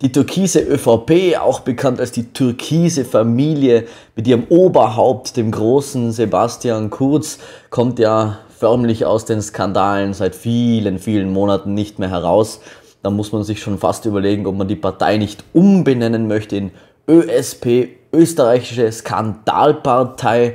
Die türkise ÖVP, auch bekannt als die türkise Familie, mit ihrem Oberhaupt, dem großen Sebastian Kurz, kommt ja förmlich aus den Skandalen seit vielen, vielen Monaten nicht mehr heraus. Da muss man sich schon fast überlegen, ob man die Partei nicht umbenennen möchte in ÖSP, Österreichische Skandalpartei.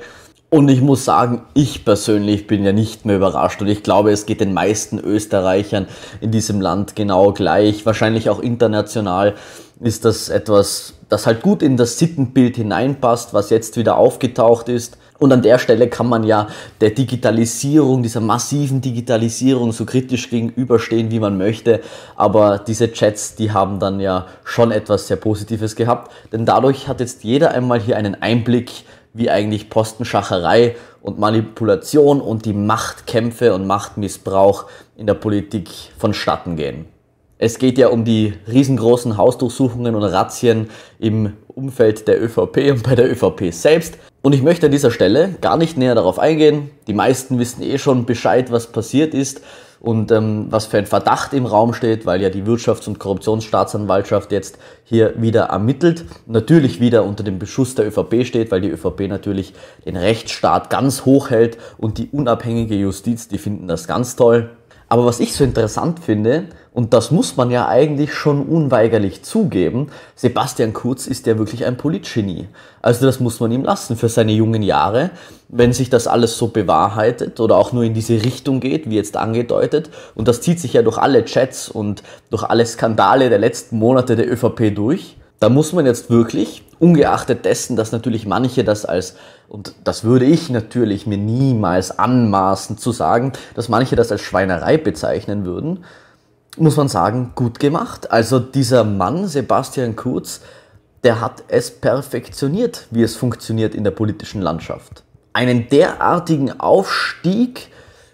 Und ich muss sagen, ich persönlich bin ja nicht mehr überrascht und ich glaube, es geht den meisten Österreichern in diesem Land genau gleich. Wahrscheinlich auch international ist das etwas, das halt gut in das Sittenbild hineinpasst, was jetzt wieder aufgetaucht ist. Und an der Stelle kann man ja der Digitalisierung, dieser massiven Digitalisierung so kritisch gegenüberstehen, wie man möchte. Aber diese Chats, die haben dann ja schon etwas sehr Positives gehabt. Denn dadurch hat jetzt jeder einmal hier einen Einblick wie eigentlich Postenschacherei und Manipulation und die Machtkämpfe und Machtmissbrauch in der Politik vonstatten gehen. Es geht ja um die riesengroßen Hausdurchsuchungen und Razzien im Umfeld der ÖVP und bei der ÖVP selbst. Und ich möchte an dieser Stelle gar nicht näher darauf eingehen. Die meisten wissen eh schon Bescheid, was passiert ist und ähm, was für ein Verdacht im Raum steht, weil ja die Wirtschafts- und Korruptionsstaatsanwaltschaft jetzt hier wieder ermittelt, natürlich wieder unter dem Beschuss der ÖVP steht, weil die ÖVP natürlich den Rechtsstaat ganz hoch hält und die unabhängige Justiz, die finden das ganz toll. Aber was ich so interessant finde, und das muss man ja eigentlich schon unweigerlich zugeben, Sebastian Kurz ist ja wirklich ein Politgenie. Also das muss man ihm lassen für seine jungen Jahre. Wenn sich das alles so bewahrheitet oder auch nur in diese Richtung geht, wie jetzt angedeutet, und das zieht sich ja durch alle Chats und durch alle Skandale der letzten Monate der ÖVP durch, da muss man jetzt wirklich Ungeachtet dessen, dass natürlich manche das als, und das würde ich natürlich mir niemals anmaßen zu sagen, dass manche das als Schweinerei bezeichnen würden, muss man sagen, gut gemacht. Also dieser Mann, Sebastian Kurz, der hat es perfektioniert, wie es funktioniert in der politischen Landschaft. Einen derartigen Aufstieg,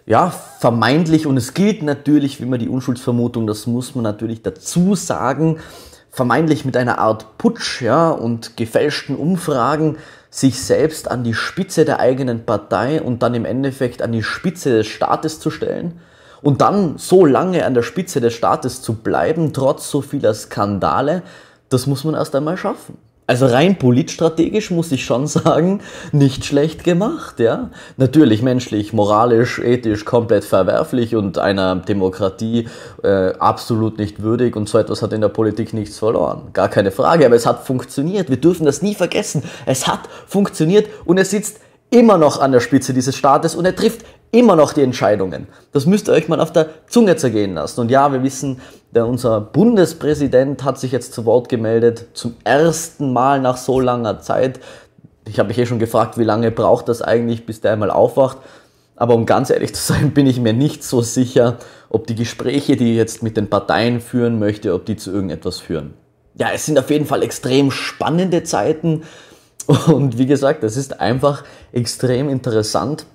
ja, vermeintlich, und es gilt natürlich, wie man die Unschuldsvermutung, das muss man natürlich dazu sagen, vermeintlich mit einer Art Putsch ja, und gefälschten Umfragen sich selbst an die Spitze der eigenen Partei und dann im Endeffekt an die Spitze des Staates zu stellen und dann so lange an der Spitze des Staates zu bleiben, trotz so vieler Skandale, das muss man erst einmal schaffen. Also rein politstrategisch muss ich schon sagen, nicht schlecht gemacht, ja. Natürlich menschlich, moralisch, ethisch komplett verwerflich und einer Demokratie äh, absolut nicht würdig und so etwas hat in der Politik nichts verloren. Gar keine Frage, aber es hat funktioniert. Wir dürfen das nie vergessen. Es hat funktioniert und es sitzt immer noch an der Spitze dieses Staates und er trifft immer noch die Entscheidungen. Das müsst ihr euch mal auf der Zunge zergehen lassen. Und ja, wir wissen, der, unser Bundespräsident hat sich jetzt zu Wort gemeldet, zum ersten Mal nach so langer Zeit. Ich habe mich eh schon gefragt, wie lange braucht das eigentlich, bis der einmal aufwacht. Aber um ganz ehrlich zu sein, bin ich mir nicht so sicher, ob die Gespräche, die ich jetzt mit den Parteien führen möchte, ob die zu irgendetwas führen. Ja, es sind auf jeden Fall extrem spannende Zeiten. Und wie gesagt, es ist einfach extrem interessant,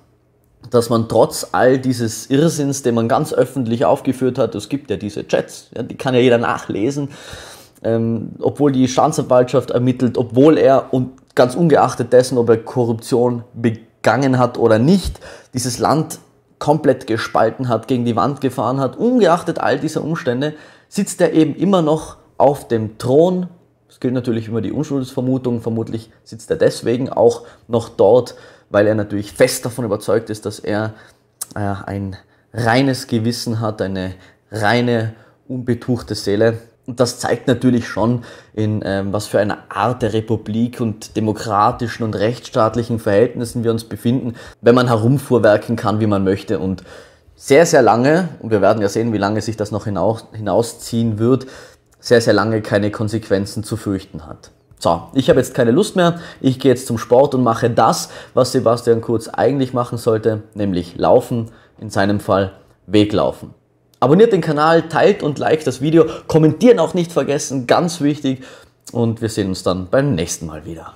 dass man trotz all dieses Irrsinns, den man ganz öffentlich aufgeführt hat, es gibt ja diese Chats, ja, die kann ja jeder nachlesen, ähm, obwohl die Staatsanwaltschaft ermittelt, obwohl er und ganz ungeachtet dessen, ob er Korruption begangen hat oder nicht, dieses Land komplett gespalten hat, gegen die Wand gefahren hat, ungeachtet all dieser Umstände, sitzt er eben immer noch auf dem Thron es gilt natürlich immer die Unschuldsvermutung. Vermutlich sitzt er deswegen auch noch dort, weil er natürlich fest davon überzeugt ist, dass er äh, ein reines Gewissen hat, eine reine, unbetuchte Seele. Und das zeigt natürlich schon, in ähm, was für einer Art der Republik und demokratischen und rechtsstaatlichen Verhältnissen wir uns befinden, wenn man herumfuhrwerken kann, wie man möchte. Und sehr, sehr lange, und wir werden ja sehen, wie lange sich das noch hinaus, hinausziehen wird, sehr, sehr lange keine Konsequenzen zu fürchten hat. So, ich habe jetzt keine Lust mehr. Ich gehe jetzt zum Sport und mache das, was Sebastian Kurz eigentlich machen sollte, nämlich laufen, in seinem Fall Weglaufen. Abonniert den Kanal, teilt und liked das Video, kommentieren auch nicht vergessen, ganz wichtig. Und wir sehen uns dann beim nächsten Mal wieder.